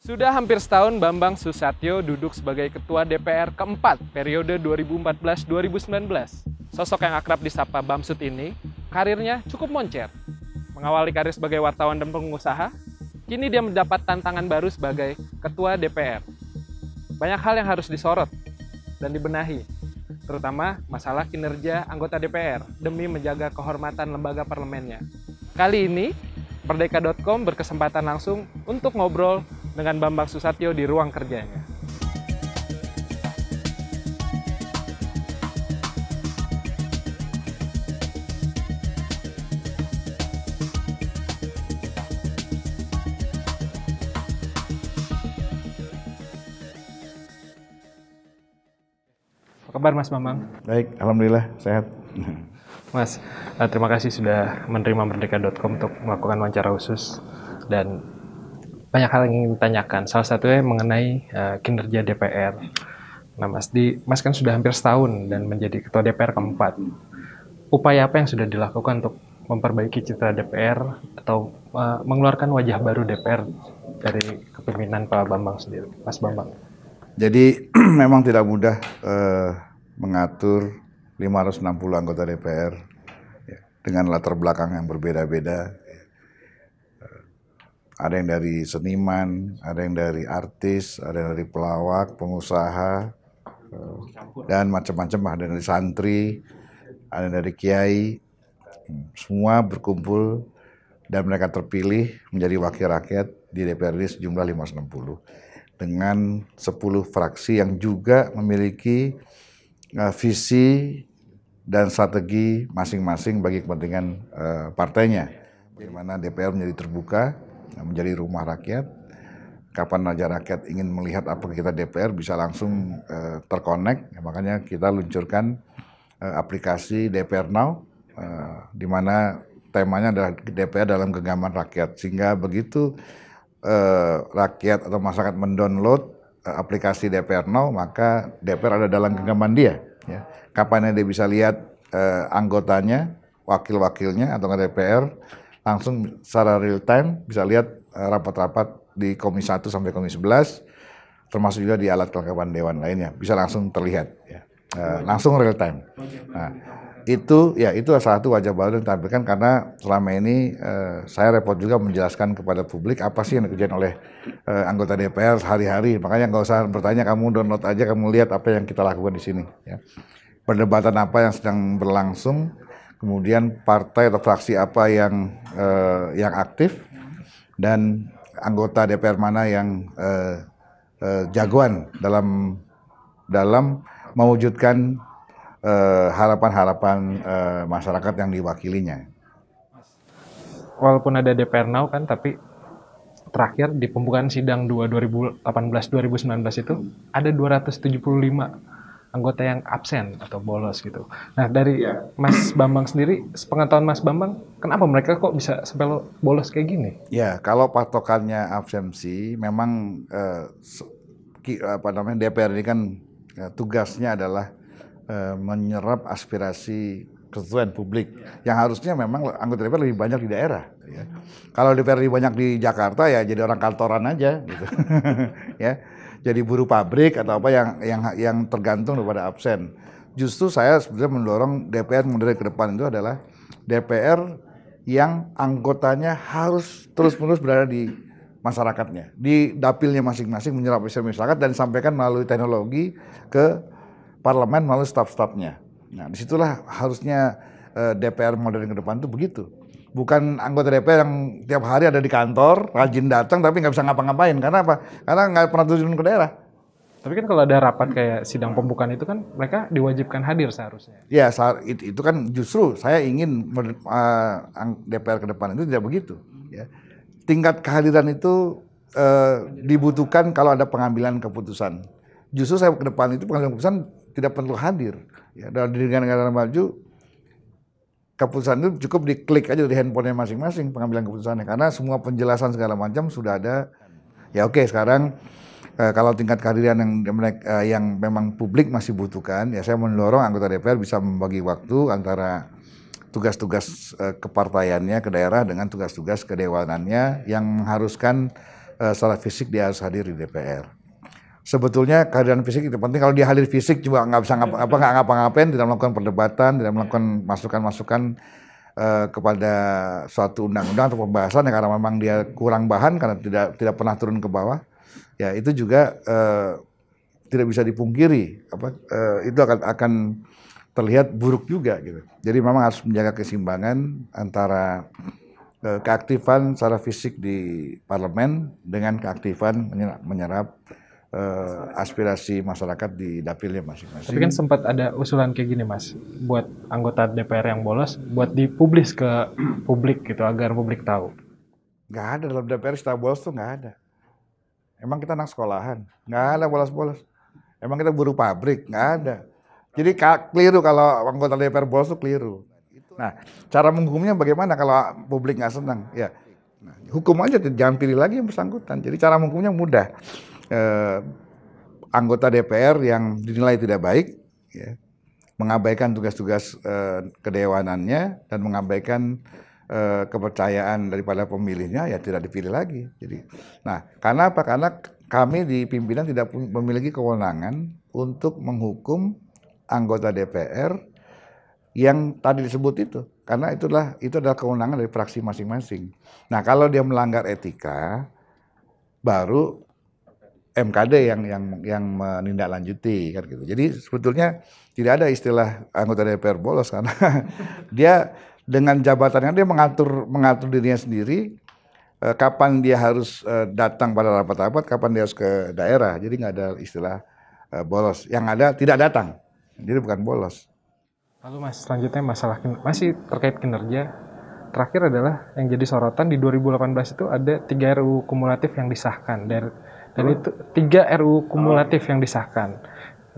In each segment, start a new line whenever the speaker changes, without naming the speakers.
Sudah hampir setahun Bambang Susatyo duduk sebagai Ketua DPR keempat periode 2014-2019. Sosok yang akrab disapa Bamsud ini, karirnya cukup moncer. Mengawali karir sebagai wartawan dan pengusaha, kini dia mendapat tantangan baru sebagai Ketua DPR. Banyak hal yang harus disorot dan dibenahi, terutama masalah kinerja anggota DPR demi menjaga kehormatan lembaga parlemennya. Kali ini, Merdeka.com berkesempatan langsung untuk ngobrol dengan Bambang Susatyo di ruang kerjanya. Apa kabar Mas Bambang? Baik, Alhamdulillah sehat. Mas, eh, terima kasih sudah menerima merdeka.com untuk melakukan wawancara khusus dan banyak hal yang ingin ditanyakan. Salah satunya mengenai uh, kinerja DPR. Nah, Mas di Mas kan sudah hampir setahun dan menjadi ketua DPR keempat. Upaya apa yang sudah dilakukan untuk memperbaiki citra DPR atau uh, mengeluarkan wajah baru DPR dari kepemimpinan Pak Bambang sendiri, Mas Bambang?
Jadi memang tidak mudah uh, mengatur 560 anggota DPR ya, dengan latar belakang yang berbeda-beda ada yang dari seniman, ada yang dari artis, ada yang dari pelawak, pengusaha, eh, dan macam-macam ada yang dari santri, ada yang dari kiai, hmm, semua berkumpul dan mereka terpilih menjadi wakil rakyat di DPRD sejumlah 560 dengan 10 fraksi yang juga memiliki uh, visi dan strategi masing-masing bagi kepentingan uh, partainya. Bagaimana DPR menjadi terbuka, Nah, menjadi rumah rakyat. Kapan aja rakyat ingin melihat apa kita DPR bisa langsung uh, terkonek. Ya, makanya kita luncurkan uh, aplikasi DPR Now, uh, di mana temanya adalah DPR dalam genggaman rakyat. Sehingga begitu uh, rakyat atau masyarakat mendownload uh, aplikasi DPR Now, maka DPR ada dalam genggaman dia. Ya. Kapan dia bisa lihat uh, anggotanya, wakil-wakilnya atau DPR langsung secara real time bisa lihat eh, rapat-rapat di komisi 1 sampai komisi 11 termasuk juga di alat kelengkapan dewan lainnya bisa langsung terlihat ya. Eh, oh, iya. langsung real time. Nah, itu ya itu salah satu wajah baru yang ditampilkan karena selama ini uh, saya repot juga menjelaskan kepada publik apa sih yang dikerjain oleh uh, anggota DPR sehari-hari. Makanya nggak usah bertanya, kamu download aja, kamu lihat apa yang kita lakukan di sini. Ya. Perdebatan apa yang sedang berlangsung kemudian partai atau fraksi apa yang uh, yang aktif dan anggota DPR mana yang uh, uh, jagoan dalam dalam mewujudkan harapan-harapan uh, uh, masyarakat yang diwakilinya.
Walaupun ada DPR Now kan, tapi terakhir di pembukaan sidang 2 2018-2019 itu ada 275 anggota yang absen atau bolos gitu. Nah dari ya. Mas Bambang sendiri, sepengetahuan Mas Bambang, kenapa mereka kok bisa sampai bolos kayak gini?
Ya kalau patokannya absensi, memang eh, apa namanya DPR ini kan ya, tugasnya adalah eh, menyerap aspirasi kesetuan publik yang harusnya memang anggota DPR lebih banyak di daerah. Ya. Kalau DPR lebih banyak di Jakarta ya jadi orang kantoran aja gitu. ya jadi buruh pabrik atau apa yang yang yang tergantung kepada absen. Justru saya sebenarnya mendorong DPR mundur ke depan itu adalah DPR yang anggotanya harus terus-menerus berada di masyarakatnya, di dapilnya masing-masing menyerap aspirasi masyarakat dan sampaikan melalui teknologi ke parlemen melalui staf-stafnya. Nah, disitulah harusnya eh, DPR modern ke depan itu begitu bukan anggota DPR yang tiap hari ada di kantor, rajin datang tapi nggak bisa ngapa-ngapain.
Karena apa? Karena nggak pernah turun ke daerah. Tapi kan kalau ada rapat kayak sidang pembukaan itu kan mereka diwajibkan hadir seharusnya.
Ya, itu kan justru saya ingin eh, DPR ke depan itu tidak begitu. Ya. Tingkat kehadiran itu eh, dibutuhkan kalau ada pengambilan keputusan. Justru saya ke depan itu pengambilan keputusan tidak perlu hadir. Ya, dalam negara-negara maju keputusan itu cukup diklik aja di handphonenya masing-masing pengambilan keputusannya karena semua penjelasan segala macam sudah ada ya oke okay, sekarang uh, kalau tingkat kehadiran yang uh, yang memang publik masih butuhkan ya saya mendorong anggota DPR bisa membagi waktu antara tugas-tugas uh, kepartaiannya ke daerah dengan tugas-tugas kedewanannya yang mengharuskan uh, secara fisik dia harus hadir di DPR sebetulnya kehadiran fisik itu penting. Kalau dia hadir fisik juga nggak bisa ngapa apa nggak ngapa-ngapain, tidak melakukan perdebatan, tidak melakukan masukan-masukan uh, kepada suatu undang-undang atau pembahasan ya karena memang dia kurang bahan karena tidak tidak pernah turun ke bawah. Ya itu juga uh, tidak bisa dipungkiri apa uh, itu akan akan terlihat buruk juga gitu. Jadi memang harus menjaga keseimbangan antara keaktifan secara fisik di parlemen dengan keaktifan menyerap, menyerap uh, aspirasi masyarakat di dapilnya masing-masing. Tapi kan
sempat ada usulan kayak gini mas, buat anggota DPR yang bolos, buat dipublis ke publik gitu agar publik tahu.
Gak ada dalam DPR kita bolos tuh gak ada. Emang kita anak sekolahan, nggak ada bolos-bolos. Emang kita buruh pabrik, nggak ada. Jadi keliru kalau anggota DPR bolos tuh keliru. Nah, cara menghukumnya bagaimana kalau publik nggak senang? Ya, nah, hukum aja, jangan pilih lagi yang bersangkutan. Jadi cara menghukumnya mudah eh, anggota DPR yang dinilai tidak baik, ya, mengabaikan tugas-tugas eh, kedewanannya dan mengabaikan eh, kepercayaan daripada pemilihnya, ya tidak dipilih lagi. Jadi, nah, karena apa? Karena kami di pimpinan tidak memiliki kewenangan untuk menghukum anggota DPR yang tadi disebut itu karena itulah itu adalah kewenangan dari fraksi masing-masing. Nah, kalau dia melanggar etika baru MKD yang yang yang menindaklanjuti kan gitu. Jadi sebetulnya tidak ada istilah anggota DPR bolos karena dia dengan jabatannya dia mengatur mengatur dirinya sendiri eh, kapan dia harus eh, datang pada rapat-rapat, kapan dia harus ke daerah. Jadi nggak ada istilah eh, bolos. Yang ada tidak datang. Jadi bukan bolos.
Lalu Mas, selanjutnya masalah masih terkait kinerja terakhir adalah yang jadi sorotan di 2018 itu ada tiga RU kumulatif yang disahkan dari dan itu tiga RU kumulatif oh. yang disahkan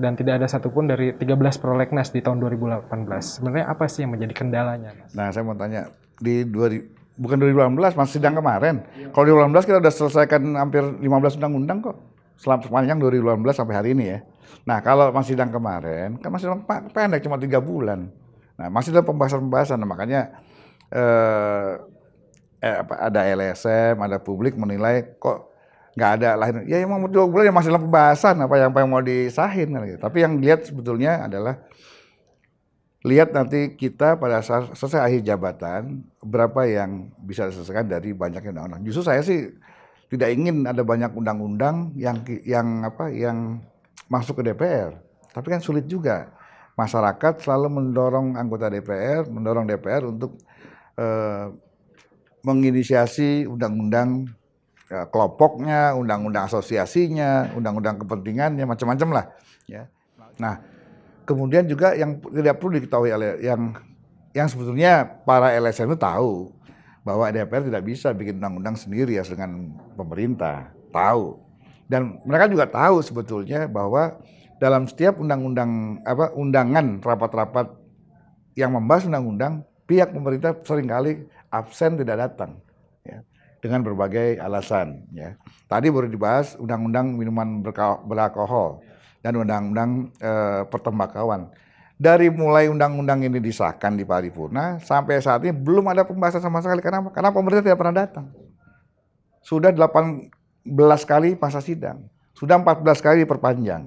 dan tidak ada satupun dari 13 prolegnas di tahun 2018. Sebenarnya apa sih yang menjadi kendalanya? Mas? Nah, saya mau tanya
di 2000, bukan 2018, masih sidang kemarin. Ya. Kalau 2018 kita sudah selesaikan hampir 15 undang-undang kok. Selama sepanjang 2018 sampai hari ini ya. Nah, kalau masih sidang kemarin, kan masih pendek cuma tiga bulan. Nah, masih dalam pembahasan-pembahasan. Nah, makanya eh, eh, ada LSM, ada publik menilai kok nggak ada lahir ya yang mau dua bulan ya masih dalam pembahasan apa yang apa yang mau disahin kan gitu. tapi yang lihat sebetulnya adalah lihat nanti kita pada saat selesai akhir jabatan berapa yang bisa diselesaikan dari banyaknya undang-undang justru saya sih tidak ingin ada banyak undang-undang yang yang apa yang masuk ke DPR tapi kan sulit juga masyarakat selalu mendorong anggota DPR mendorong DPR untuk eh, menginisiasi undang-undang Eh, kelompoknya, undang-undang asosiasinya, undang-undang kepentingannya, macam-macam lah. Ya. Nah, kemudian juga yang tidak perlu diketahui oleh yang yang sebetulnya para LSM itu tahu bahwa DPR tidak bisa bikin undang-undang sendiri ya dengan pemerintah tahu dan mereka juga tahu sebetulnya bahwa dalam setiap undang-undang apa undangan rapat-rapat yang membahas undang-undang pihak pemerintah seringkali absen tidak datang dengan berbagai alasan ya. Tadi baru dibahas undang-undang minuman beralkohol dan undang-undang e, eh, pertembakauan. Dari mulai undang-undang ini disahkan di paripurna sampai saat ini belum ada pembahasan sama sekali karena karena pemerintah tidak pernah datang. Sudah 18 kali masa sidang, sudah 14 kali diperpanjang.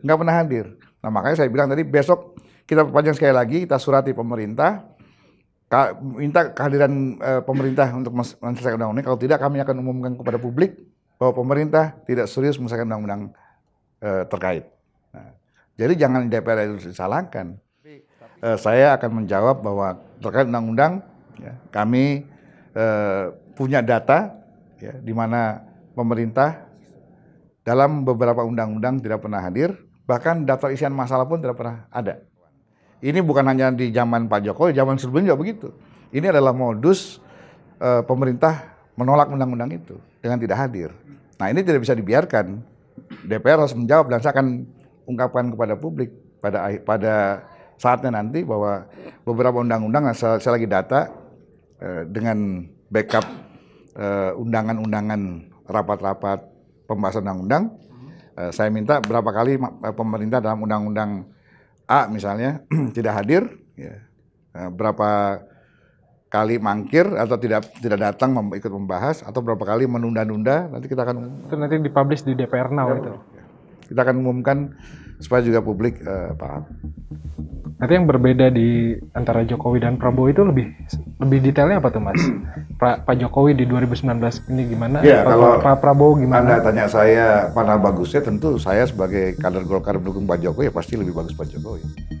Nggak pernah hadir. Nah, makanya saya bilang tadi besok kita perpanjang sekali lagi, kita surati pemerintah minta kehadiran uh, pemerintah untuk menyelesaikan undang-undang ini. Kalau tidak, kami akan umumkan kepada publik bahwa pemerintah tidak serius menyelesaikan undang-undang uh, terkait. Nah, jadi jangan DPR itu disalahkan. Uh, saya akan menjawab bahwa terkait undang-undang, ya, kami uh, punya data ya, di mana pemerintah dalam beberapa undang-undang tidak pernah hadir, bahkan daftar isian masalah pun tidak pernah ada. Ini bukan hanya di zaman Pak Jokowi, zaman sebelumnya juga begitu. Ini adalah modus e, pemerintah menolak undang-undang itu dengan tidak hadir. Nah ini tidak bisa dibiarkan. DPR harus menjawab dan saya akan ungkapkan kepada publik pada pada saatnya nanti bahwa beberapa undang-undang nah, saya, saya lagi data e, dengan backup eh, undangan-undangan rapat-rapat pembahasan undang-undang saya minta berapa kali pemerintah dalam undang-undang A misalnya tidak hadir, ya. nah, berapa kali mangkir atau tidak tidak datang mem ikut membahas atau berapa kali menunda-nunda nanti kita akan
itu nanti dipublish di DPR Now ya, itu.
Kita akan umumkan supaya juga publik uh, paham.
Nanti yang berbeda di antara Jokowi dan Prabowo itu lebih lebih detailnya apa tuh Mas? pra, Pak Jokowi di 2019 ini gimana? Ya, Pak, kalau Pak Prabowo gimana? Anda tanya
saya mana bagusnya, tentu saya sebagai kader Golkar mendukung Pak Jokowi ya pasti lebih bagus Pak
Jokowi.